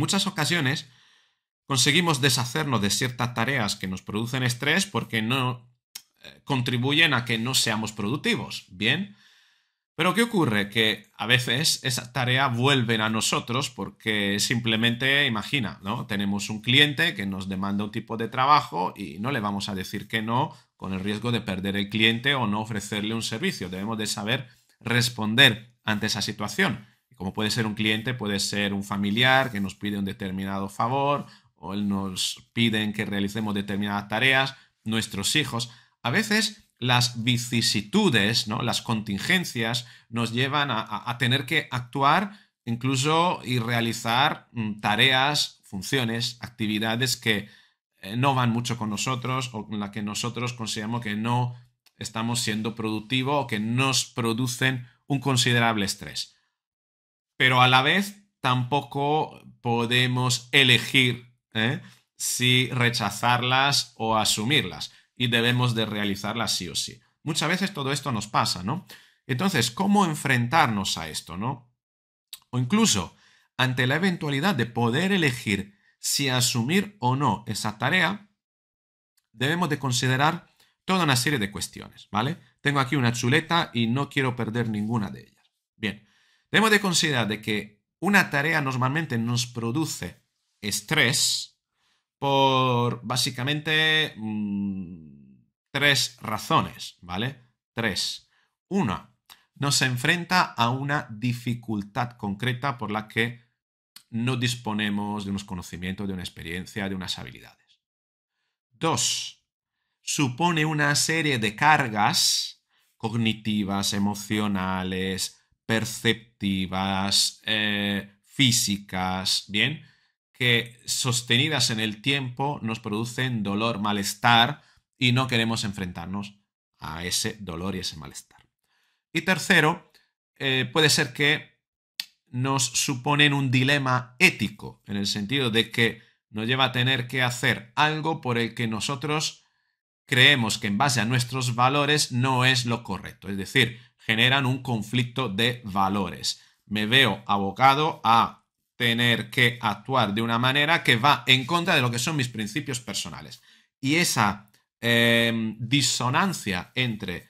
muchas ocasiones conseguimos deshacernos de ciertas tareas que nos producen estrés porque no eh, contribuyen a que no seamos productivos. Bien. Pero ¿qué ocurre? Que a veces esa tarea vuelven a nosotros porque simplemente, imagina, ¿no? Tenemos un cliente que nos demanda un tipo de trabajo y no le vamos a decir que no con el riesgo de perder el cliente o no ofrecerle un servicio. Debemos de saber responder ante esa situación como puede ser un cliente, puede ser un familiar que nos pide un determinado favor o nos piden que realicemos determinadas tareas, nuestros hijos. A veces las vicisitudes, ¿no? las contingencias nos llevan a, tener que actuar incluso y realizar mm, tareas, funciones, actividades que eh, no van mucho con nosotros o con las que nosotros consideramos que no estamos siendo productivos o que nos producen un considerable estrés pero a la vez tampoco podemos elegir ¿eh? si rechazarlas o asumirlas y debemos de realizarlas sí o sí. Muchas veces todo esto nos pasa, ¿no? Entonces, ¿cómo enfrentarnos a esto, no? O incluso, ante la eventualidad de poder elegir si asumir o no esa tarea, debemos de considerar toda una serie de cuestiones, ¿vale? Tengo aquí una chuleta y no quiero perder ninguna de ellas. Bien, Debemos de considerar de que una tarea normalmente nos produce estrés por básicamente mm, tres razones, ¿vale? Tres. Una, nos enfrenta a una dificultad concreta por la que no disponemos de unos conocimientos, de una experiencia, de unas habilidades. Dos, supone una serie de cargas cognitivas, emocionales, perceptivas, eh, físicas, ¿bien? Que sostenidas en el tiempo nos producen dolor, malestar y no queremos enfrentarnos a ese dolor y ese malestar. Y tercero, eh, puede ser que nos suponen un dilema ético, en el sentido de que nos lleva a tener que hacer algo por el que nosotros creemos que en base a nuestros valores no es lo correcto. Es decir, generan un conflicto de valores. Me veo abocado a tener que actuar de una manera que va en contra de lo que son mis principios personales. Y esa em, disonancia entre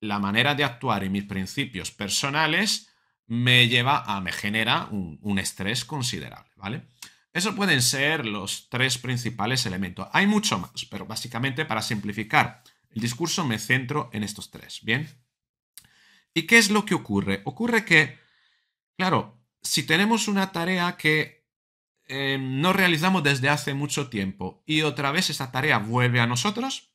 la manera de actuar y mis principios personales me lleva a, me genera un, estrés considerable, ¿vale? Esos pueden ser los tres principales elementos. Hay mucho más, pero básicamente para simplificar el discurso me centro en estos tres, ¿bien? ¿Y qué es lo que ocurre? Ocurre que, claro, si tenemos una tarea que eh, no realizamos desde hace mucho tiempo y otra vez esa tarea vuelve a nosotros,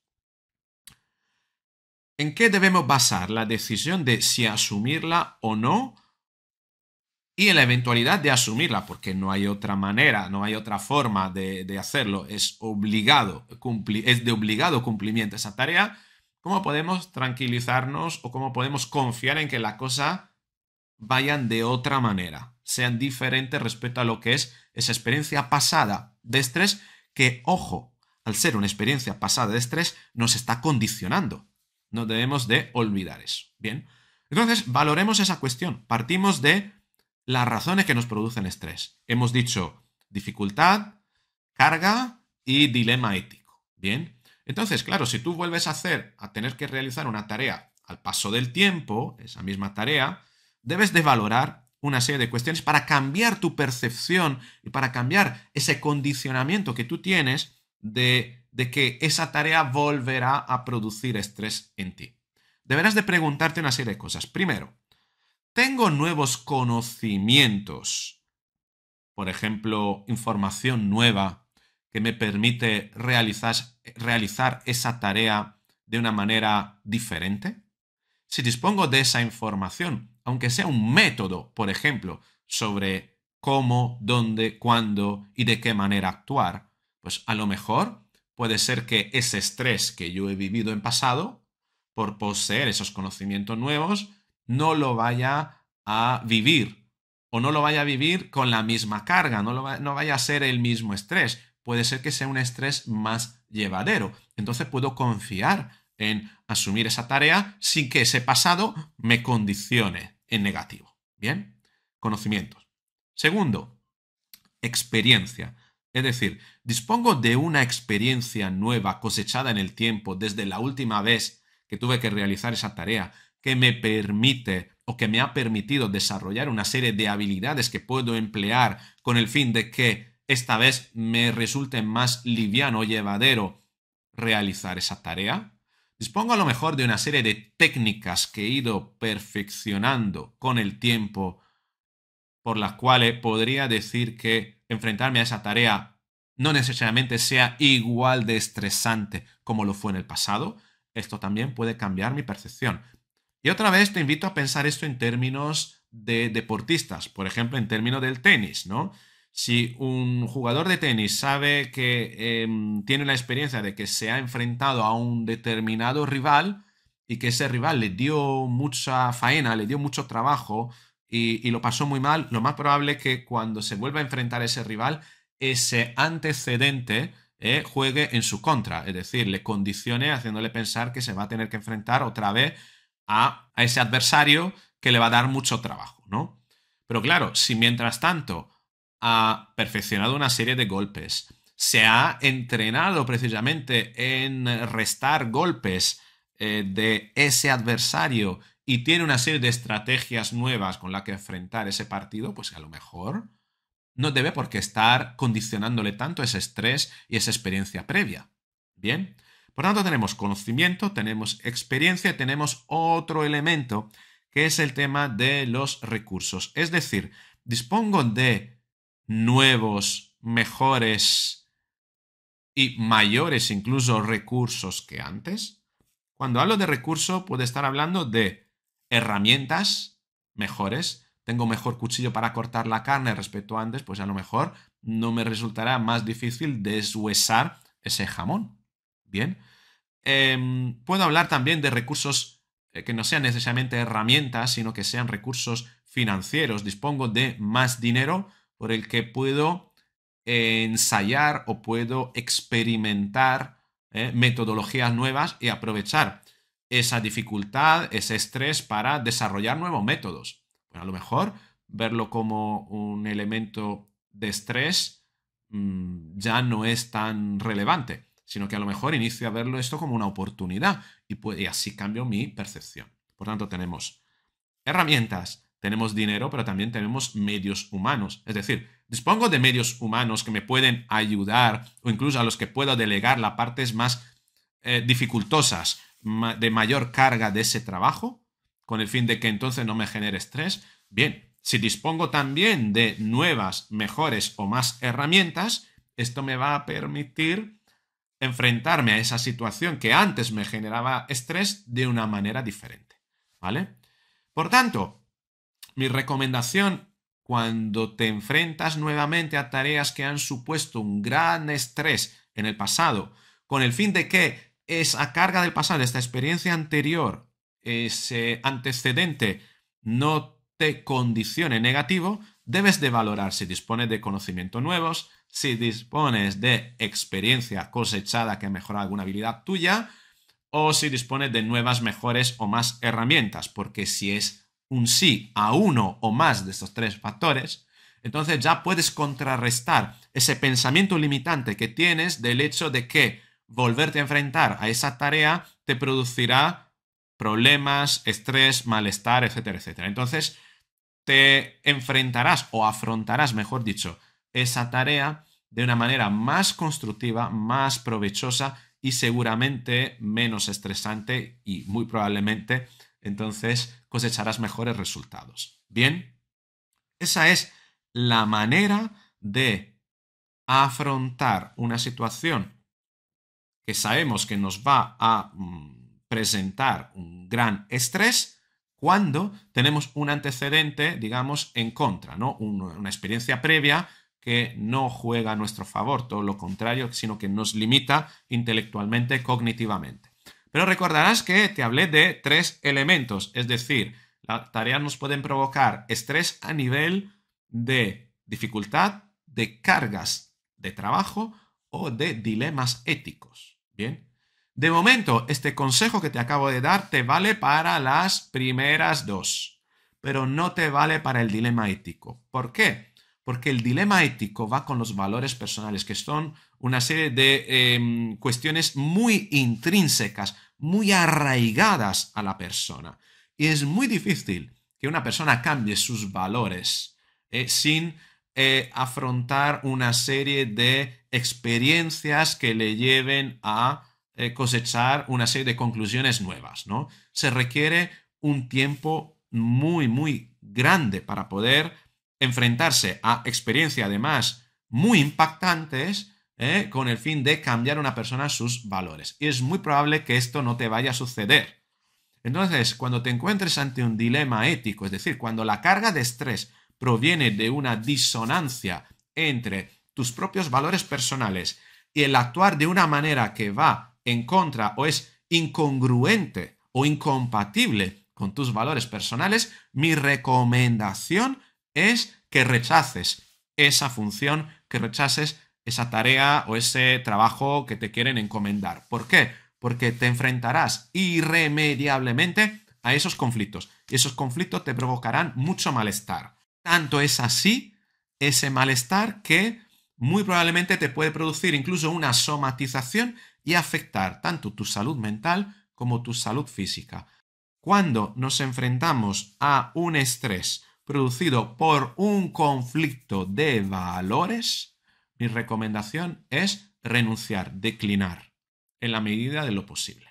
¿en qué debemos basar la decisión de si asumirla o no? Y en la eventualidad de asumirla, porque no hay otra manera, no hay otra forma de, hacerlo, es obligado, es de obligado cumplimiento esa tarea, ¿Cómo podemos tranquilizarnos o cómo podemos confiar en que la cosa vayan de otra manera, sean diferentes respecto a lo que es esa experiencia pasada de estrés que, ojo, al ser una experiencia pasada de estrés, nos está condicionando. No debemos de olvidar eso. Bien, entonces valoremos esa cuestión. Partimos de las razones que nos producen estrés. Hemos dicho dificultad, carga y dilema ético. Bien, entonces, claro, si tú vuelves a hacer, a tener que realizar una tarea al paso del tiempo, esa misma tarea, debes de valorar una serie de cuestiones para cambiar tu percepción y para cambiar ese condicionamiento que tú tienes de, de que esa tarea volverá a producir estrés en ti. Deberás de preguntarte una serie de cosas. Primero, ¿tengo nuevos conocimientos? Por ejemplo, información nueva que me permite realizar, realizar esa tarea de una manera diferente? Si dispongo de esa información, aunque sea un método, por ejemplo, sobre cómo, dónde, cuándo y de qué manera actuar, pues a lo mejor puede ser que ese estrés que yo he vivido en pasado, por poseer esos conocimientos nuevos, no lo vaya a vivir o no lo vaya a vivir con la misma carga, no, no vaya a ser el mismo estrés, puede ser que sea un estrés más llevadero. Entonces puedo confiar en asumir esa tarea sin que ese pasado me condicione en negativo. Bien, conocimientos. Segundo, experiencia. Es decir, dispongo de una experiencia nueva cosechada en el tiempo desde la última vez que tuve que realizar esa tarea que me permite o que me ha permitido desarrollar una serie de habilidades que puedo emplear con el fin de que esta vez me resulte más liviano o llevadero realizar esa tarea? Dispongo a lo mejor de una serie de técnicas que he ido perfeccionando con el tiempo, por las cuales podría decir que enfrentarme a esa tarea no necesariamente sea igual de estresante como lo fue en el pasado. Esto también puede cambiar mi percepción. Y otra vez te invito a pensar esto en términos de deportistas, por ejemplo, en términos del tenis, ¿no? Si un jugador de tenis sabe que em, tiene la experiencia de que se ha enfrentado a un determinado rival y que ese rival le dio mucha faena, le dio mucho trabajo y, lo pasó muy mal, lo más probable es que cuando se vuelva a enfrentar a ese rival, ese antecedente eh, juegue en su contra, es decir, le condicione haciéndole pensar que se va a tener que enfrentar otra vez a, a ese adversario que le va a dar mucho trabajo, ¿no? Pero claro, si mientras tanto ha perfeccionado una serie de golpes, se ha entrenado precisamente en restar golpes eh, de ese adversario y tiene una serie de estrategias nuevas con las que enfrentar ese partido, pues a lo mejor no debe porque estar condicionándole tanto ese estrés y esa experiencia previa. Bien, por tanto tenemos conocimiento, tenemos experiencia, tenemos otro elemento que es el tema de los recursos. Es decir, dispongo de nuevos, mejores y mayores incluso recursos que antes. Cuando hablo de recurso puedo estar hablando de herramientas mejores. Tengo mejor cuchillo para cortar la carne respecto a antes, pues a lo mejor no me resultará más difícil deshuesar ese jamón. Bien. Em, puedo hablar también de recursos eh, que no sean necesariamente herramientas, sino que sean recursos financieros. Dispongo de más dinero por el que puedo eh, ensayar o puedo experimentar eh, metodologías nuevas y aprovechar esa dificultad, ese estrés para desarrollar nuevos métodos. a lo mejor verlo como un elemento de estrés mm, ya no es tan relevante, sino que a lo mejor inicio a verlo esto como una oportunidad y, y así cambio mi percepción. Por tanto, tenemos herramientas, tenemos dinero, pero también tenemos medios humanos. Es decir, dispongo de medios humanos que me pueden ayudar o incluso a los que puedo delegar las partes más eh, dificultosas, de mayor carga de ese trabajo, con el fin de que entonces no me genere estrés. Bien, si dispongo también de nuevas, mejores o más herramientas, esto me va a permitir enfrentarme a esa situación que antes me generaba estrés de una manera diferente. ¿Vale? Por tanto, mi recomendación, cuando te enfrentas nuevamente a tareas que han supuesto un gran estrés en el pasado, con el fin de que esa carga del pasado, esta experiencia anterior, ese antecedente, no te condicione negativo, debes de valorar si dispones de conocimientos nuevos, si dispones de experiencia cosechada que mejora alguna habilidad tuya, o si dispones de nuevas, mejores o más herramientas, porque si es un sí a uno o más de estos tres factores, entonces ya puedes contrarrestar ese pensamiento limitante que tienes del hecho de que volverte a enfrentar a esa tarea te producirá problemas, estrés, malestar, etcétera, etcétera. Entonces, te enfrentarás o afrontarás, mejor dicho, esa tarea de una manera más constructiva, más provechosa y seguramente menos estresante y muy probablemente entonces cosecharás mejores resultados. Bien, esa es la manera de afrontar una situación que sabemos que nos va a mm, presentar un gran estrés, cuando tenemos un antecedente, digamos, en contra, ¿no? una experiencia previa que no juega a nuestro favor, todo lo contrario, sino que nos limita intelectualmente, cognitivamente. Pero recordarás que te hablé de tres elementos, es decir, las tareas nos pueden provocar estrés a nivel de dificultad, de cargas de trabajo o de dilemas éticos. Bien. De momento, este consejo que te acabo de dar te vale para las primeras dos, pero no te vale para el dilema ético. ¿Por qué? porque el dilema ético va con los valores personales, que son una serie de em, cuestiones muy intrínsecas, muy arraigadas a la persona. Y es muy difícil que una persona cambie sus valores eh, sin eh, afrontar una serie de experiencias que le lleven a eh, cosechar una serie de conclusiones nuevas, ¿no? Se requiere un tiempo muy, muy grande para poder enfrentarse a experiencias además muy impactantes ¿eh? con el fin de cambiar a una persona sus valores. Y es muy probable que esto no te vaya a suceder. Entonces, cuando te encuentres ante un dilema ético, es decir, cuando la carga de estrés proviene de una disonancia entre tus propios valores personales y el actuar de una manera que va en contra o es incongruente o incompatible con tus valores personales, mi recomendación es que rechaces esa función, que rechaces esa tarea o ese trabajo que te quieren encomendar. ¿Por qué? Porque te enfrentarás irremediablemente a esos conflictos. Y esos conflictos te provocarán mucho malestar. Tanto es así ese malestar que muy probablemente te puede producir incluso una somatización y afectar tanto tu salud mental como tu salud física. Cuando nos enfrentamos a un estrés producido por un conflicto de valores, mi recomendación es renunciar, declinar, en la medida de lo posible.